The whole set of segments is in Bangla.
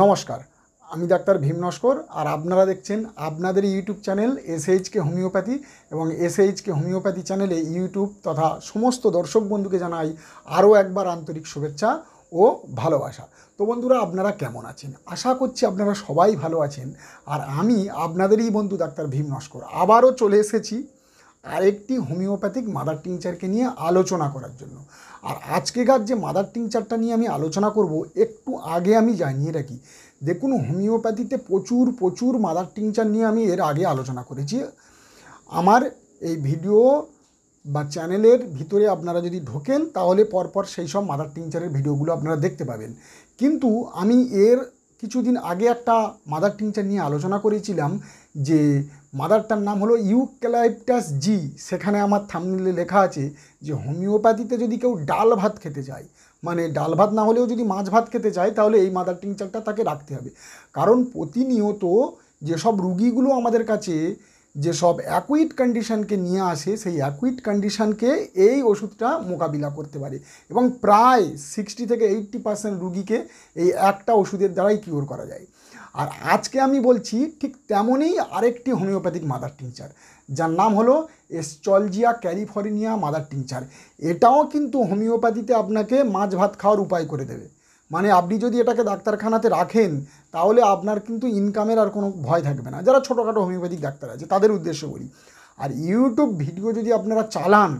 নমস্কার আমি ডাক্তার ভীম নস্কর আর আপনারা দেখছেন আপনাদের ইউটিউব চ্যানেল এসএইচকে হোমিওপ্যাথি এবং এসএইচকে হোমিওপ্যাথি চ্যানেলে ইউটিউব তথা সমস্ত দর্শক বন্ধুকে জানাই আরও একবার আন্তরিক শুভেচ্ছা ও ভালোবাসা তো বন্ধুরা আপনারা কেমন আছেন আশা করছি আপনারা সবাই ভালো আছেন আর আমি আপনাদেরই বন্ধু ডাক্তার ভীম নস্কর আবারও চলে এসেছি আরেকটি হোমিওপ্যাথিক মাদার টিংচারকে নিয়ে আলোচনা করার জন্য আর আজকেকার যে মাদার টিংচারটা নিয়ে আমি আলোচনা করব একটু আগে আমি জানিয়ে রাখি দেখুন হোমিওপ্যাথিতে প্রচুর প্রচুর মাদার টিংচার নিয়ে আমি এর আগে আলোচনা করেছি আমার এই ভিডিও বা চ্যানেলের ভিতরে আপনারা যদি ঢোকেন তাহলে পরপর সেই সব মাদার টিংচারের ভিডিওগুলো আপনারা দেখতে পাবেন কিন্তু আমি এর কিছুদিন আগে একটা মাদার টিংচার নিয়ে আলোচনা করেছিলাম যে মাদারটার নাম হলো ইউক্যালাইপটাস জি সেখানে আমার থামনিলে লেখা আছে যে হোমিওপ্যাথিতে যদি কেউ ডাল ভাত খেতে চায় মানে ডাল ভাত না হলেও যদি মাছ ভাত খেতে চায় তাহলে এই মাদার টিংচারটা তাকে রাখতে হবে কারণ প্রতিনিয়ত যেসব রুগীগুলো আমাদের কাছে যেসব অ্যাকুইট কন্ডিশানকে নিয়ে আসে সেই অ্যাকুইট কন্ডিশানকে এই ওষুধটা মোকাবিলা করতে পারে এবং প্রায় সিক্সটি থেকে এইট্টি পার্সেন্ট রুগীকে এই একটা ওষুধের দ্বারাই কিওর করা যায় আর আজকে আমি বলছি ঠিক তেমনই আরেকটি হোমিওপ্যাথিক মাদার টিংচার যার নাম হলো এসচলজিয়া ক্যালিফোর্নিয়া মাদার টিংচার এটাও কিন্তু হোমিওপ্যাথিতে আপনাকে মাছ ভাত খাওয়ার উপায় করে দেবে মানে আপনি যদি এটাকে ডাক্তারখানাতে রাখেন তাহলে আপনার কিন্তু ইনকামের আর কোনো ভয় থাকবে না যারা ছোটোখাটো হোমিওপ্যাথিক ডাক্তার আছে তাদের উদ্দেশ্য বলি আর ইউটিউব ভিডিও যদি আপনারা চালান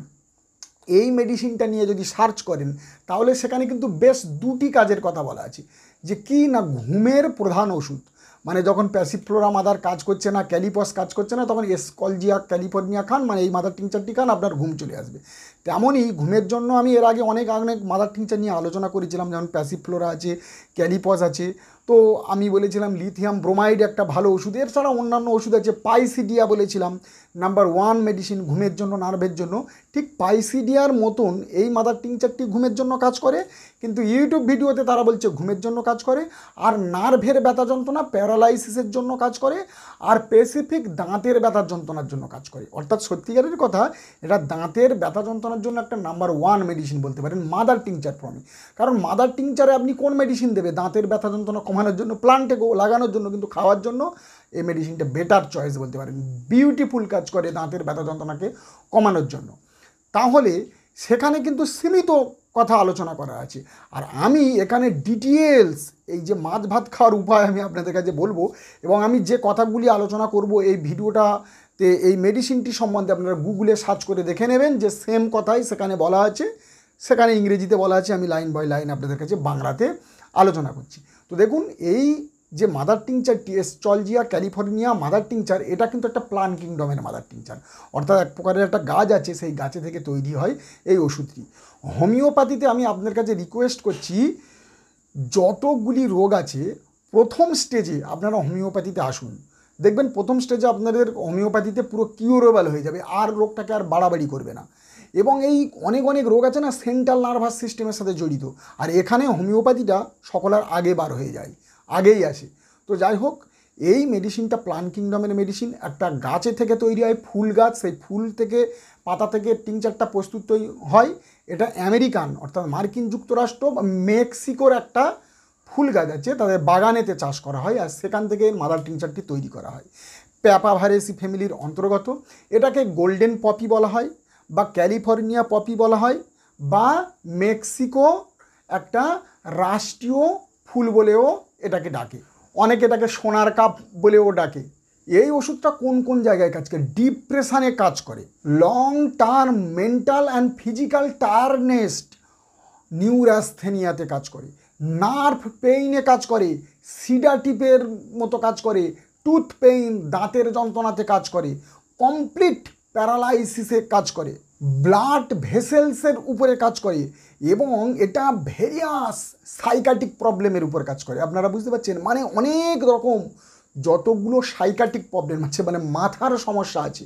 এই মেডিসিনটা নিয়ে যদি সার্চ করেন তাহলে সেখানে কিন্তু বেশ দুটি কাজের কথা বলা আছে যে কি না ঘুমের প্রধান ওষুধ মানে যখন প্যাসিফ্লোরা মাদার কাজ করছে না ক্যালিপস কাজ করছে না তখন এসকলজিয়া ক্যালিফোর্নিয়া খান মানে এই মাদার টিংচারটি খান আপনার ঘুম চলে আসবে তেমনই ঘুমের জন্য আমি এর আগে অনেক অনেক মাদার টিংচার নিয়ে আলোচনা করেছিলাম যেমন প্যাসিফ্লোরা আছে ক্যালিপস আছে তো আমি বলেছিলাম লিথিয়াম ব্রোমাইড একটা ভালো ওষুধ এর ছাড়া অন্যান্য ওষুধ আছে পাইসিডিয়া বলেছিলাম নাম্বার ওয়ান মেডিসিন ঘুমের জন্য নার্ভের জন্য ঠিক পাইসিডিয়ার মতন এই মাদার টিংচারটি ঘুমের জন্য কাজ করে কিন্তু ইউটিউব ভিডিওতে তারা বলছে ঘুমের জন্য কাজ করে আর নার্ভের ব্যথা যন্ত্রণা প্যারালাইসিসের জন্য কাজ করে আর পেসিফিক দাঁতের ব্যথা যন্ত্রণার জন্য কাজ করে অর্থাৎ সত্যিকারের কথা এটা দাঁতের ব্যথা যন্ত্রণা আপনার জন্য একটা নাম্বার ওয়ান মেডিসিন বলতে পারেন মাদার টিংচার প্রমি কারণ মাদার টিংচারে আপনি কোন মেডিসিন দেবে দাঁতের ব্যথা যন্ত্রণা কমানোর জন্য প্লান্টে লাগানোর জন্য কিন্তু খাওয়ার জন্য এই মেডিসিনটা বেটার চয়েস বলতে পারেন বিউটিফুল কাজ করে দাঁতের ব্যথা যন্ত্রণাকে কমানোর জন্য তাহলে সেখানে কিন্তু সীমিত কথা আলোচনা করা আছে আর আমি এখানে ডিটেলস এই যে মাছ ভাত খাওয়ার উপায় আমি আপনাদের কাছে বলবো এবং আমি যে কথাগুলি আলোচনা করব এই ভিডিওটা তো এই মেডিসিনটি সম্বন্ধে আপনারা গুগলে সার্চ করে দেখে নেবেন যে সেম কথাই সেখানে বলা আছে সেখানে ইংরেজিতে বলা আছে আমি লাইন বাই লাইন আপনাদের কাছে বাংলাতে আলোচনা করছি তো দেখুন এই যে mother tincture eschscholzia California mother tincture এটা কিন্তু একটা প্লান কিংডমের মাদার টিংচার অর্থাৎ এক প্রকারের একটা গাছ আছে সেই গাছে থেকে তৈরি হয় এই ওষুধটি হোমিওপ্যাথিতে আমি আপনার কাছে রিকোয়েস্ট করছি যতগুলি রোগ আছে প্রথম স্টেজে আপনারা হোমিওপ্যাথিতে আসুন দেখবেন প্রথম স্টেজে আপনাদের হোমিওপ্যাথিতে পুরো কিউরেবল হয়ে যাবে আর রোগটাকে আর বাড়াবাড়ি করবে না এবং এই অনেক অনেক রোগ আছে না সেন্ট্রাল নার্ভাস সিস্টেমের সাথে জড়িত আর এখানে হোমিওপ্যাথিটা সকলের আগে বার হয়ে যায় আগেই আসে তো যাই হোক এই মেডিসিনটা প্লান কিংডমের মেডিসিন একটা গাছে থেকে তৈরি হয় ফুল গাছ সেই ফুল থেকে পাতা থেকে তিন চারটা প্রস্তুত হয় এটা আমেরিকান অর্থাৎ মার্কিন যুক্তরাষ্ট্র বা মেক্সিকোর একটা ফুল গাছ আছে তাদের বাগানেতে চাষ করা হয় আর সেখান থেকে মাদার টিংচারটি তৈরি করা হয় প্যাপাভারেসি ফ্যামিলির অন্তর্গত এটাকে গোল্ডেন পপি বলা হয় বা ক্যালিফোর্নিয়া পপি বলা হয় বা মেক্সিকো একটা রাষ্ট্রীয় ফুল বলেও এটাকে ডাকে অনেকে এটাকে সোনার কাপ বলেও ডাকে এই ওষুধটা কোন কোন জায়গায় কাজ করে ডিপ্রেশানে কাজ করে long term mental and physical টার্নেস্ট নিউরাস্থেনিয়াতে কাজ করে নার্ভ পেইনে কাজ করে সিডাটিপের মতো কাজ করে টুথ পেইন দাঁতের যন্ত্রণাতে কাজ করে কমপ্লিট প্যারালাইসিসে কাজ করে ব্লাড ভেসেলসের উপরে কাজ করে এবং এটা ভেরিয়াস সাইকাটিক প্রবলেমের উপর কাজ করে আপনারা বুঝতে পারছেন মানে অনেক রকম যতগুলো সাইকাটিক প্রবলেম আছে মানে মাথার সমস্যা আছে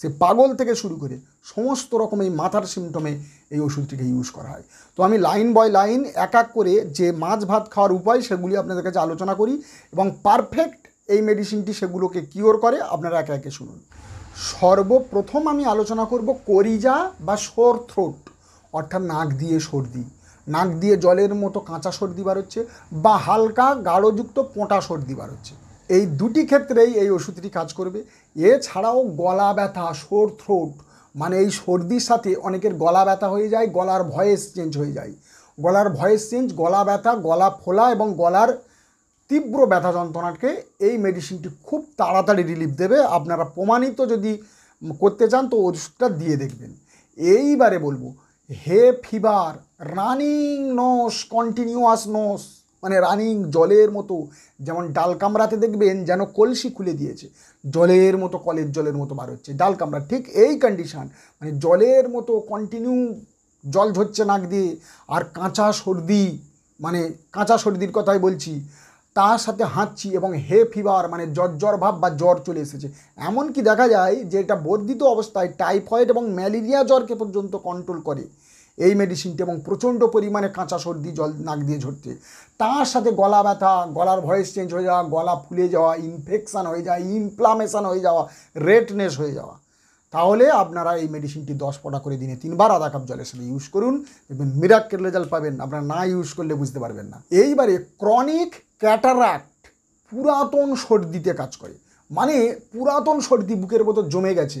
সে পাগল থেকে শুরু করে সমস্ত রকম এই মাথার সিমটমে এই ওষুধটিকে ইউজ করা হয় তো আমি লাইন বয় লাইন এক এক করে যে মাছ ভাত খাওয়ার উপায় সেগুলি আপনাদের কাছে আলোচনা করি এবং পারফেক্ট এই মেডিসিনটি সেগুলোকে কিওর করে আপনারা একে একে শুনুন সর্বপ্রথম আমি আলোচনা করব করিজা বা সোর থ্রোট অর্থাৎ নাক দিয়ে সর্দি নাক দিয়ে জলের মতো কাঁচা সর্দি বার হচ্ছে বা হালকা গাঢ়যুক্ত পোঁটা সর্দি বার হচ্ছে এই দুটি ক্ষেত্রেই এই ওষুধটি কাজ করবে এছাড়াও গলা ব্যথা সোর থ্রোট মানে এই সর্দির সাথে অনেকের গলা ব্যথা হয়ে যায় গলার ভয়েস চেঞ্জ হয়ে যায় গলার ভয়েস চেঞ্জ গলা ব্যথা গলা ফোলা এবং গলার তীব্র ব্যথা যন্ত্রণাকে এই মেডিসিনটি খুব তাড়াতাড়ি রিলিফ দেবে আপনারা প্রমাণিত যদি করতে চান তো ওষুধটা দিয়ে দেখবেন এইবারে বলবো হে fever running nose continuous nose মানে রানিং জলের মতো যেমন ডাল কামড়াতে দেখবেন যেন কলসি খুলে দিয়েছে জলের মতো কলের জলের মতো বার হচ্ছে ডাল কামড়া ঠিক এই কন্ডিশান মানে জলের মতো কন্টিনিউ জল ঝরছে নাক দিয়ে আর কাঁচা সর্দি মানে কাঁচা সর্দির কথাই বলছি তার সাথে হাঁচছি এবং হে ফিভার মানে জ্বর জ্বর ভাব বা জ্বর চলে এসেছে এমনকি দেখা যায় যে এটা বর্ধিত অবস্থায় টাইফয়েড এবং ম্যালেরিয়া জ্বরকে পর্যন্ত কন্ট্রোল করে এই মেডিসিনটি এবং প্রচণ্ড পরিমাণে কাঁচা সর্দি জল নাক দিয়ে ঝরছে তার সাথে গলা ব্যথা গলার ভয়েস চেঞ্জ হয়ে যাওয়া গলা ফুলে যাওয়া ইনফেকশান হয়ে যাওয়া ইনফ্লামেশান হয়ে যাওয়া রেডনেস হয়ে যাওয়া তাহলে আপনারা এই মেডিসিনটি দশ ফোঁটা করে দিনে তিনবার আধা কাপ জলের সাথে ইউজ করুন দেখবেন মিরাক্কেল রেজাল্ট পাবেন আপনারা না ইউজ করলে বুঝতে পারবেন না এইবারে ক্রনিক ক্যাটারাক্ট পুরাতন সর্দিতে কাজ করে মানে পুরাতন সর্দি বুকের মতো জমে গেছে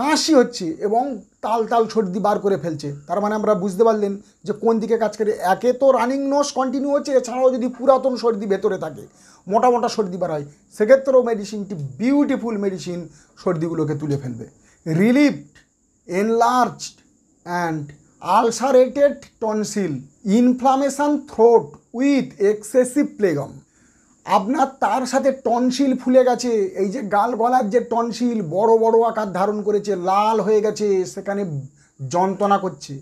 কাশি হচ্ছে এবং তাল তাল সর্দি বার করে ফেলছে তার মানে আমরা বুঝতে পারলেন যে কোন দিকে কাজ করে একে তো রানিং নোস কন্টিনিউ হচ্ছে এছাড়াও যদি পুরাতন সর্দি ভেতরে থাকে মোটা মোটা সর্দি বার হয় সেক্ষেত্রেও মেডিসিনটি বিউটিফুল মেডিসিন সর্দিগুলোকে তুলে ফেলবে relief enlarged and ulcerated tonsil inflammation throat with excessive phlegm আপনার তার সাথে টনশিল ফুলে গেছে এই যে গাল গলার যে টনশিল বড় বড় আকার ধারণ করেছে লাল হয়ে গেছে সেখানে যন্ত্রণা করছে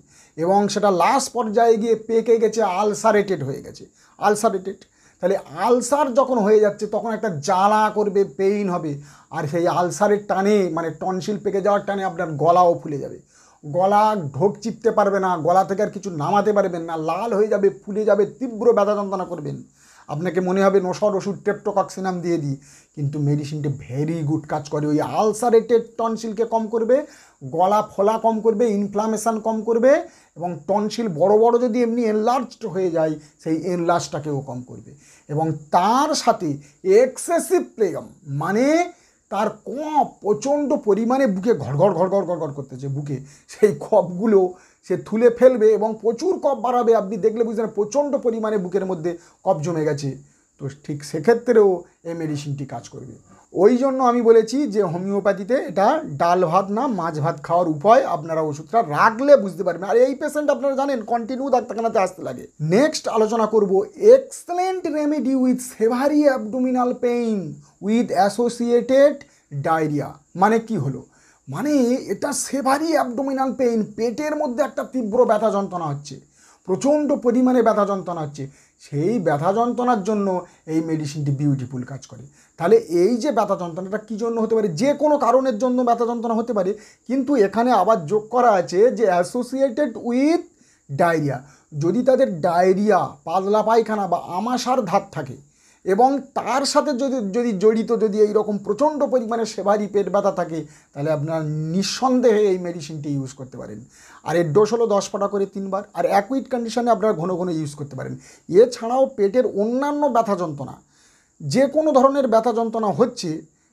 এবং সেটা লাস্ট পর্যায়ে গিয়ে পেকে গেছে আলসারেটেড হয়ে গেছে আলসারেটেড তাহলে আলসার যখন হয়ে যাচ্ছে তখন একটা জ্বালা করবে পেইন হবে আর সেই আলসারের টানে মানে টনশিল পেকে যাওয়ার টানে আপনার গলাও ফুলে যাবে গলা ঢোক চিপতে পারবে না গলা থেকে আর কিছু নামাতে পারবেন না লাল হয়ে যাবে ফুলে যাবে তীব্র ব্যথা যন্ত্রণা করবেন আপনাকে মনে হবে নশর ওষুধ টেপটোকক্সিনাম দিয়ে দিই কিন্তু মেডিসিনটি ভেরি গুড কাজ করে ওই আলসারেটেড টনসিলকে কম করবে গলা ফোলা কম করবে ইনফ্লামেশান কম করবে এবং টনসিল বড় বড় যদি এমনি এনলার্জড হয়ে যায় সেই এনলার্জটাকেও কম করবে এবং তার সাথে এক্সেসিভ প্লেগম মানে তার কপ প্রচণ্ড পরিমাণে বুকে ঘর ঘর ঘর ঘর ঘর করতেছে বুকে সেই কপগুলো সে থুলে ফেলবে এবং প্রচুর কপ বাড়াবে আপনি দেখলে বুঝলেন প্রচণ্ড পরিমাণে বুকের মধ্যে কপ জমে গেছে তো ঠিক সেক্ষেত্রেও এই মেডিসিনটি কাজ করবে ওই জন্য আমি বলেছি যে হোমিওপ্যাথিতে এটা ডাল ভাত না মাছ ভাত খাওয়ার উপায় আপনারা ওষুধটা রাখলে বুঝতে পারবেন আর এই পেশেন্ট আপনারা জানেন কন্টিনিউ ডাক্তারখানাতে আসতে লাগে নেক্সট আলোচনা করব excellent remedy with severe abdominal pain with associated diarrhoea মানে কি হলো মানে এটা সেভারি অ্যাবডোমিনাল পেইন পেটের মধ্যে একটা তীব্র ব্যথা যন্ত্রণা হচ্ছে প্রচণ্ড পরিমাণে ব্যথা যন্ত্রণা হচ্ছে সেই ব্যথা যন্ত্রণার জন্য এই মেডিসিনটি বিউটিফুল কাজ করে তাহলে এই যে ব্যথা যন্ত্রণাটা কী জন্য হতে পারে যে কোনো কারণের জন্য ব্যথা যন্ত্রণা হতে পারে কিন্তু এখানে আবার যোগ করা আছে যে অ্যাসোসিয়েটেড উইথ ডায়রিয়া যদি তাদের ডায়রিয়া পাতলা পায়খানা বা আমাশার ধাত থাকে এবং তার সাথে যদি যদি জড়িত যদি এই রকম প্রচণ্ড পরিমাণে সেবারই পেট ব্যথা থাকে তাহলে আপনার নিঃসন্দেহে এই মেডিসিনটি ইউজ করতে পারেন আর এর ডোজ হলো দশ ফোঁটা করে তিনবার আর অ্যাকুইট কন্ডিশনে আপনারা ঘন ঘন ইউজ করতে পারেন এছাড়াও পেটের অন্যান্য ব্যথা যন্ত্রণা যে কোনো ধরনের ব্যথা যন্ত্রণা হচ্ছে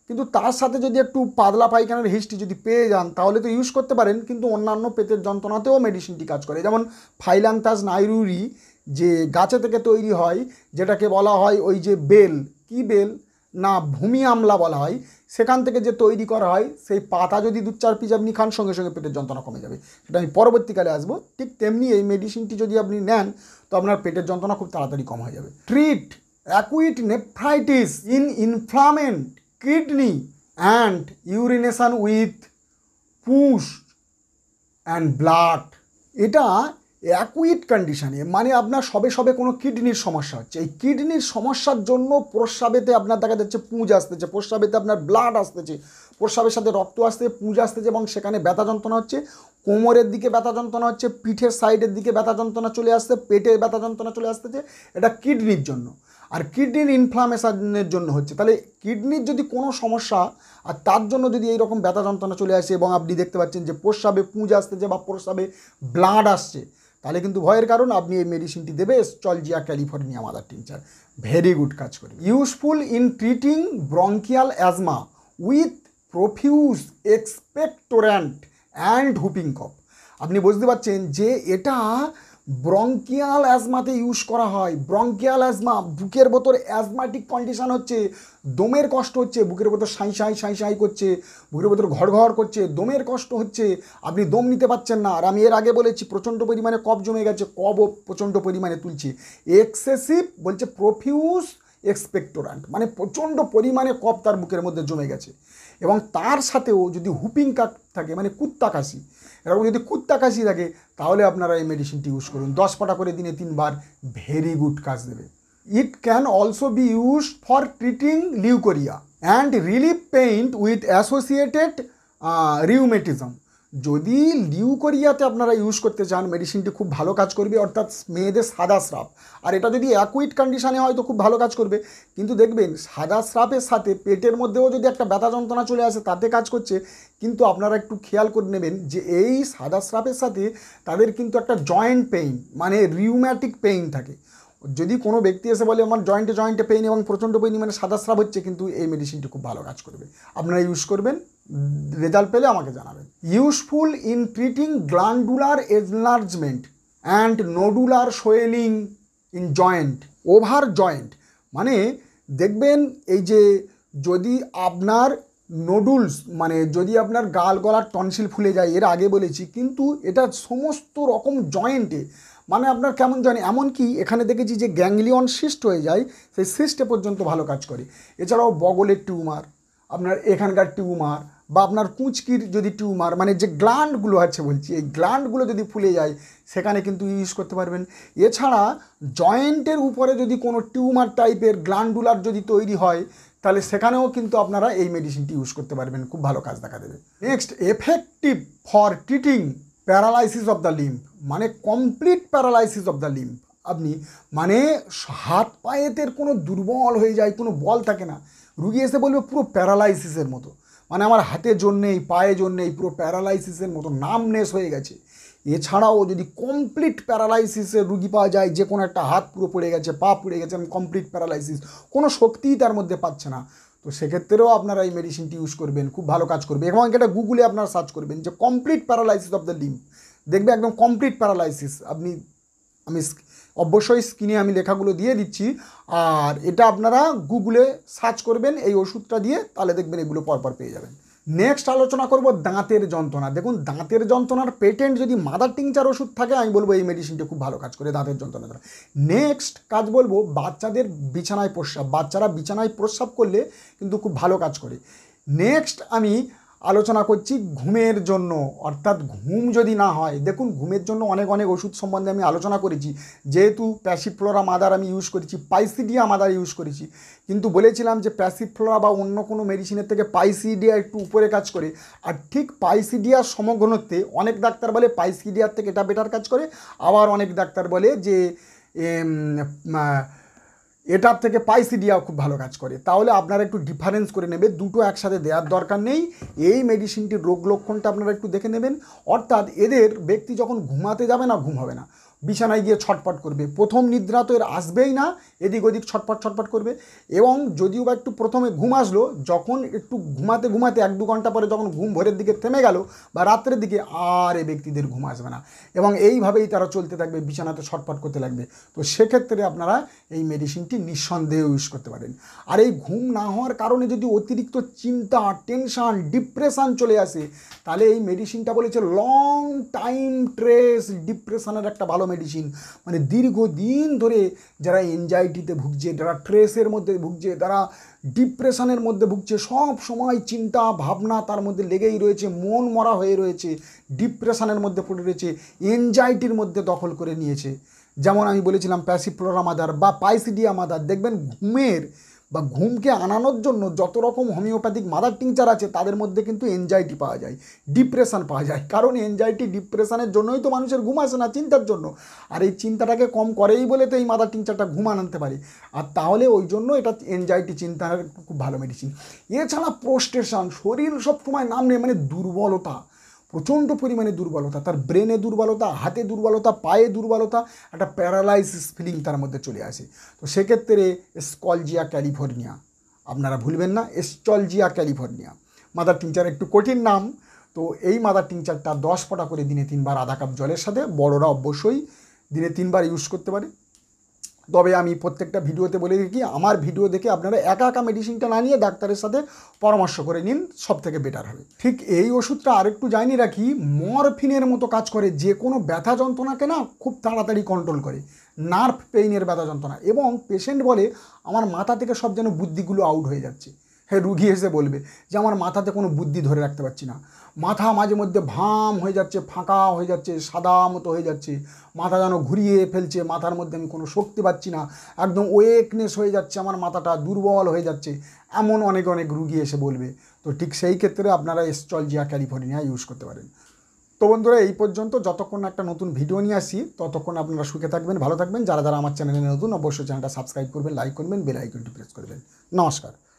কিন্তু তার সাথে যদি একটু পাতলা পায়খানার হিস্ট্রি যদি পেয়ে যান তাহলে তো ইউজ করতে পারেন কিন্তু অন্যান্য পেটের যন্ত্রণাতেও মেডিসিনটি কাজ করে যেমন ফাইলান্তাস নাইরুরি যে গাছে থেকে তৈরি হয় যেটাকে বলা হয় ওই যে বেল কি বেল না ভূমি আমলা বলা হয় সেখান থেকে যে তৈরি করা হয় সেই পাতা যদি দু চার পিস আপনি খান সঙ্গে সঙ্গে পেটের যন্ত্রণা কমে যাবে সেটা আমি পরবর্তীকালে আসবো ঠিক তেমনি এই মেডিসিনটি যদি আপনি নেন তো আপনার পেটের যন্ত্রণা খুব তাড়াতাড়ি কম হয়ে যাবে treat acute nephritis in inflamed kidney and urination with pus and blood এটা অ্যাকুইট কন্ডিশানে মানে আপনার সবে সবে কোনো কিডনির সমস্যা হচ্ছে এই কিডনির সমস্যার জন্য প্রস্রাবেতে আপনার দেখা যাচ্ছে পুঁজ আসতেছে প্রস্রাবেতে আপনার ব্লাড আসতেছে প্রস্রাবের সাথে রক্ত আসতে পুঁজ আসতেছে এবং সেখানে ব্যথা যন্ত্রণা হচ্ছে কোমরের দিকে ব্যথা যন্ত্রণা হচ্ছে পিঠের সাইডের দিকে ব্যথা যন্ত্রণা চলে আসছে পেটের ব্যথা যন্ত্রণা চলে আসতেছে এটা কিডনির জন্য আর কিডনির ইনফ্লামেশনের জন্য হচ্ছে তাহলে কিডনির যদি কোনো সমস্যা আর তার জন্য যদি এই রকম ব্যথা যন্ত্রণা চলে আসে এবং আপনি দেখতে পাচ্ছেন যে প্রস্রাবে পুঁজ আসতেছে বা প্রস্রাবে ব্লাড আসছে তাহলে কিন্তু ভয়ের কারণ আপনি এই মেডিসিনটি দেবে eschscholzia California mother tincture very good কাজ করে useful in treating bronchial asthma with profuse expectorant and whooping cough আপনি বুঝতে পারছেন যে এটা ব্রঙ্কিয়াল অ্যাজমাতে ইউজ করা হয় ব্রঙ্কিয়াল অ্যাজমা বুকের ভেতর অ্যাজমাটিক কন্ডিশান হচ্ছে দমের কষ্ট হচ্ছে বুকের ভেতর সাঁই সাঁই সাঁই সাঁই করছে বুকের ভেতর ঘর ঘর করছে দমের কষ্ট হচ্ছে আপনি দম নিতে পারছেন না আর আমি এর আগে বলেছি প্রচণ্ড পরিমাণে কব জমে গেছে কপও প্রচণ্ড পরিমাণে তুলছে এক্সেসিভ বলছে প্রফিউজ এক্সপেক্টোরান্ট মানে প্রচণ্ড পরিমাণে কপ তার বুকের মধ্যে জমে গেছে এবং তার সাথেও যদি হুপিং কাক থাকে মানে কুত্তা কাশি এরকম যদি কুত্তা কাশি থাকে তাহলে আপনারা এই মেডিসিনটি ইউজ করুন দশ পাটা করে দিনে তিনবার ভেরি গুড কাজ দেবে it can also be use for treating leucorrhoea and relief pain with associated rheumatism যদি লিউকোরিয়াতে আপনারা ইউজ করতে চান মেডিসিনটি খুব ভালো কাজ করবে অর্থাৎ মেয়েদের সাদা স্রাব আর এটা যদি অ্যাকুইট কন্ডিশানে হয় তো খুব ভালো কাজ করবে কিন্তু দেখবেন সাদা স্রাবের সাথে পেটের মধ্যেও যদি একটা ব্যথা যন্ত্রণা চলে আসে তাতে কাজ করছে কিন্তু আপনারা একটু খেয়াল করে নেবেন যে এই সাদা স্রাবের সাথে তাদের কিন্তু একটা জয়েন্ট পেইন মানে রিউম্যাটিক পেইন থাকে যদি কোনো ব্যক্তি এসে বলে আমার জয়েন্টে জয়েন্টে পেইন এবং প্রচণ্ড পেইন মানে সাদা স্রাব হচ্ছে কিন্তু এই মেডিসিনটি খুব ভালো কাজ করবে আপনারা ইউজ করবেন রেজাল্ট পেলে আমাকে জানাবেন useful in treating glandular enlargement and nodular swelling in joint over joint মানে দেখবেন এই যে যদি আপনার নোডুলস মানে যদি আপনার গাল গলার টনসিল ফুলে যায় এর আগে বলেছি কিন্তু এটা সমস্ত রকম জয়েন্টে মানে আপনার কেমন জয়েন্ট এমনকি এখানে দেখেছি যে গ্যাংলিয়ন সিস্ট হয়ে যায় সেই সিস্টে পর্যন্ত ভালো কাজ করে এছাড়াও বগলের টিউমার আপনার এখানকার টিউমার বা আপনার কুঁচকির যদি টিউমার মানে যে গ্ল্যান্ডগুলো আছে বলছি এই গ্ল্যান্ডগুলো যদি ফুলে যায় সেখানে কিন্তু ইউজ করতে পারবেন এছাড়া জয়েন্টের উপরে যদি কোনো টিউমার টাইপের গ্ল্যান্ডুলার যদি তৈরি হয় তাহলে সেখানেও কিন্তু আপনারা এই মেডিসিনটি ইউজ করতে পারবেন খুব ভালো কাজ দেখা দেবে next effective for treating paralysis of the limb মানে complete paralysis of the limb আপনি মানে হাত পায়েতের কোনো দুর্বল হয়ে যায় কোনো বল থাকে না রুগী এসে বলবে পুরো প্যারালাইসিসের মতো মানে আমার হাতের জন্যেই পায়ে জন্যেই পুরো প্যারালাইসিসের মতো নামনেস হয়ে গেছে এছাড়াও যদি কমপ্লিট প্যারালাইসিসের রুগী পাওয়া যায় যে কোনো একটা হাত পুরো পড়ে গেছে পা পড়ে গেছে কমপ্লিট প্যারালাইসিস কোনো শক্তিই তার মধ্যে পাচ্ছে না তো সেক্ষেত্রেও আপনারা এই মেডিসিনটি ইউজ করবেন খুব ভালো কাজ করবে এবং এটা গুগলে আপনারা সার্চ করবেন যে complete paralysis of the limb দেখবে একদম কমপ্লিট প্যারালাইসিস আপনি আমি অবশ্যই স্ক্রিনে আমি লেখাগুলো দিয়ে দিচ্ছি আর এটা আপনারা গুগলে সার্চ করবেন এই ওষুধটা দিয়ে তাহলে দেখবেন এগুলো পরপর পেয়ে যাবেন নেক্সট আলোচনা করব দাঁতের যন্ত্রণা দেখুন দাঁতের যন্ত্রণার পেটেন্ট যদি মাদার টিংচার ওষুধ থাকে আমি বলবো এই মেডিসিনটা খুব ভালো কাজ করে দাঁতের যন্ত্রণা দ্বারা নেক্সট কাজ বলবো বাচ্চাদের বিছানায় প্রস্রাব বাচ্চারা বিছানায় প্রস্রাব করলে কিন্তু খুব ভালো কাজ করে নেক্সট আমি আলোচনা করছি ঘুমের জন্য অর্থাৎ ঘুম যদি না হয় দেখুন ঘুমের জন্য অনেক অনেক ওষুধ সম্বন্ধে আমি আলোচনা করেছি যেহেতু প্যাসিফ্লোরা মাদার আমি ইউজ করেছি পাইসিডিয়া মাদার ইউজ করেছি কিন্তু বলেছিলাম যে প্যাসিফ্লোরা বা অন্য কোনো মেডিসিনের থেকে পাইসিডিয়া একটু উপরে কাজ করে আর ঠিক পাইসিডিয়ার সমঘনত্বে অনেক ডাক্তার বলে পাইসিডিয়ার থেকে এটা বেটার কাজ করে আবার অনেক ডাক্তার বলে যে এটার থেকে পাইসিডিয়া খুব ভালো কাজ করে তাহলে আপনারা একটু ডিফারেন্স করে নেবে দুটো একসাথে দেওয়ার দরকার নেই এই মেডিসিনটির রোগ লক্ষণটা আপনারা একটু দেখে নেবেন অর্থাৎ এদের ব্যক্তি যখন ঘুমাতে যাবে না ঘুম হবে না বিছানায় গিয়ে ছটপট করবে প্রথম নিদ্রা তো এর আসবেই না এদিক ওদিক ছটপট ছটপট করবে এবং যদিও বা একটু প্রথমে ঘুম আসলো যখন একটু ঘুমাতে ঘুমাতে এক দু ঘন্টা পরে যখন ঘুম ভোরের দিকে থেমে গেল বা রাত্রের দিকে আর এ ব্যক্তিদের ঘুম আসবে না এবং এইভাবেই তারা চলতে থাকবে বিছানাতে ছটপট করতে লাগবে তো সেক্ষেত্রে আপনারা এই মেডিসিনটি নিঃসন্দেহে ইউজ করতে পারেন আর এই ঘুম না হওয়ার কারণে যদি অতিরিক্ত চিন্তা টেনশান ডিপ্রেশান চলে আসে তাহলে এই মেডিসিনটা বলেছে লং টাইম ট্রেস ডিপ্রেশনের একটা ভালো মেডিসিন মানে দীর্ঘদিন ধরে যারা এনজাইটিতে ভুগছে যারা ট্রেসের মধ্যে ভুগছে তারা ডিপ্রেশনের মধ্যে ভুগছে সব সময় চিন্তা ভাবনা তার মধ্যে লেগেই রয়েছে মন মরা হয়ে রয়েছে ডিপ্রেশনের মধ্যে পড়ে রয়েছে এনজাইটির মধ্যে দখল করে নিয়েছে যেমন আমি বলেছিলাম প্যাসিফ্লোরা বা পাইসিডিয়া মাদার দেখবেন ঘুমের বা ঘুমকে আনানোর জন্য যত রকম হোমিওপ্যাথিক মাদার টিংচার আছে তাদের মধ্যে কিন্তু এনজাইটি পাওয়া যায় ডিপ্রেশান পাওয়া যায় কারণ এনজাইটি ডিপ্রেশানের জন্যই তো মানুষের ঘুম আসে না চিন্তার জন্য আর এই চিন্তাটাকে কম করেই বলে তো এই মাদার টিংচারটা ঘুম আনতে পারে আর তাহলে ওই জন্য এটা এনজাইটি চিন্তার খুব ভালো মেডিসিন এছাড়া প্রোস্টেশন শরীর সবসময় নেই মানে দুর্বলতা প্রচণ্ড পরিমাণে দুর্বলতা তার ব্রেনে দুর্বলতা হাতে দুর্বলতা পায়ে দুর্বলতা একটা প্যারালাইসিস ফিলিং তার মধ্যে চলে আসে তো সেক্ষেত্রে স্কলজিয়া ক্যালিফোর্নিয়া আপনারা ভুলবেন না স্টলজিয়া ক্যালিফোর্নিয়া মাদার টিংচার একটু কঠিন নাম তো এই মাদার টিংচারটা দশ ফোঁটা করে দিনে তিনবার আধা কাপ জলের সাথে বড়রা অবশ্যই দিনে তিনবার ইউজ করতে পারে তবে আমি প্রত্যেকটা ভিডিওতে বলে কি আমার ভিডিও দেখে আপনারা একা একা মেডিসিনটা না নিয়ে ডাক্তারের সাথে পরামর্শ করে নিন সব থেকে বেটার হবে ঠিক এই ওষুধটা আরেকটু জানি রাখি মরফিনের মতো কাজ করে যে কোনো ব্যথা যন্ত্রণাকে না খুব তাড়াতাড়ি কন্ট্রোল করে নার্ভ পেইনের ব্যথা যন্ত্রণা এবং পেশেন্ট বলে আমার মাথা থেকে সব যেন বুদ্ধিগুলো আউট হয়ে যাচ্ছে রুগী এসে বলবে যে আমার মাথাতে কোনো বুদ্ধি ধরে রাখতে পারছি না মাথা মাঝে মধ্যে ভাম হয়ে যাচ্ছে ফাঁকা হয়ে যাচ্ছে সাদা মতো হয়ে যাচ্ছে মাথা যেন ঘুরিয়ে ফেলছে মাথার মধ্যে আমি কোনো শক্তি পাচ্ছি না একদম ওয়েকনেস হয়ে যাচ্ছে আমার মাথাটা দুর্বল হয়ে যাচ্ছে এমন অনেক অনেক রুগী এসে বলবে তো ঠিক সেই ক্ষেত্রে আপনারা জিয়া ক্যালিফোর্নিয়া ইউজ করতে পারেন তো বন্ধুরা এই পর্যন্ত যতক্ষণ একটা নতুন ভিডিও নিয়ে আসি ততক্ষণ আপনারা সুখে থাকবেন ভালো থাকবেন যারা যারা আমার চ্যানেলে নতুন অবশ্যই চ্যানেলটা সাবস্ক্রাইব করবেন লাইক করবেন বেল আইকনটি প্রেস করবেন নমস্কার